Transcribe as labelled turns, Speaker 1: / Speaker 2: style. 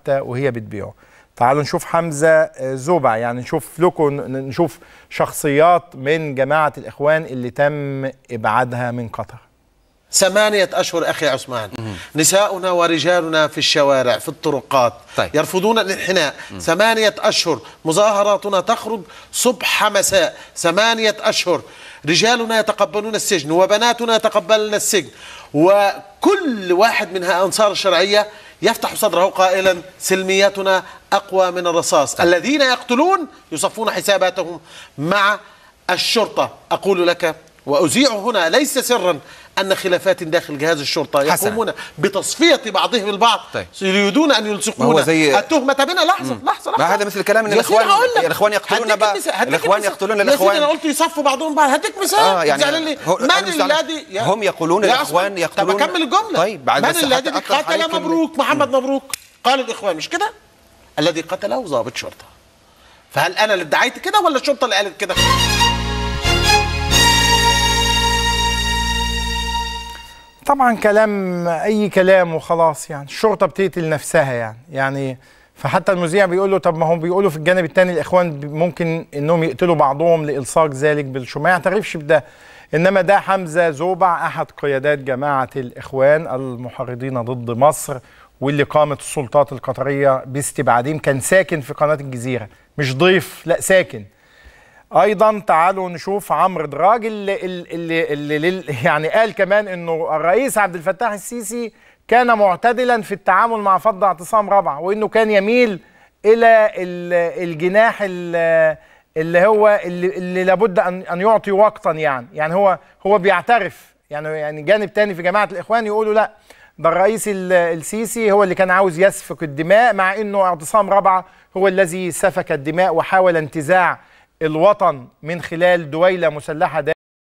Speaker 1: حتى وهي بتبيعه تعالوا نشوف حمزه آه، زوبع يعني نشوف لكم نشوف شخصيات من جماعه الاخوان اللي تم ابعادها من قطر
Speaker 2: ثمانية أشهر أخي عثمان نساؤنا ورجالنا في الشوارع في الطرقات طيب. يرفضون الانحناء ثمانية أشهر مظاهراتنا تخرج صبح مساء ثمانية أشهر رجالنا يتقبلون السجن وبناتنا يتقبلن السجن وكل واحد من أنصار الشرعية يفتح صدره قائلا سلمياتنا أقوى من الرصاص الذين يقتلون يصفون حساباتهم مع الشرطة أقول لك وأزيع هنا ليس سرا أن خلافات داخل جهاز الشرطة يقومون بتصفية بعضهم البعض طيب. يريدون أن يلصقون زي... التهمة بنا لحظة مم. لحظة لحظة ما هذا مثل كلام إن الإخوان الإخوان يقتلون بقى الإخوان يقتلون الإخوان أنا قلت يصفوا بعضهم بعض هديك مثال آه يعني لي من الذي هم يقولون الإخوان يقتلون طب أكمل الجملة طيب بعد من الذي قتل مبروك محمد مبروك قال الإخوان مش كده الذي قتله ضابط شرطة فهل أنا اللي ادعيت كده ولا الشرطة اللي قالت كده
Speaker 1: طبعا كلام اي كلام وخلاص يعني الشرطه بتقتل نفسها يعني يعني فحتى المذيع بيقول له طب ما هم بيقولوا في الجانب الثاني الاخوان ممكن انهم يقتلوا بعضهم لالصاق ذلك بالشماع ما يعترفش بده انما ده حمزه زوبع احد قيادات جماعه الاخوان المحرضين ضد مصر واللي قامت السلطات القطريه باستبعادهم كان ساكن في قناه الجزيره مش ضيف لا ساكن ايضا تعالوا نشوف عمرو دراج اللي, اللي, اللي يعني قال كمان انه الرئيس عبد الفتاح السيسي كان معتدلا في التعامل مع فض اعتصام رابعه وانه كان يميل الى الجناح اللي هو اللي, اللي لابد ان ان يعطي وقتا يعني يعني هو هو بيعترف يعني يعني جانب تاني في جماعه الاخوان يقولوا لا ده الرئيس السيسي هو اللي كان عاوز يسفك الدماء مع انه اعتصام رابعه هو الذي سفك الدماء وحاول انتزاع الوطن من خلال دويلة مسلحة دائمة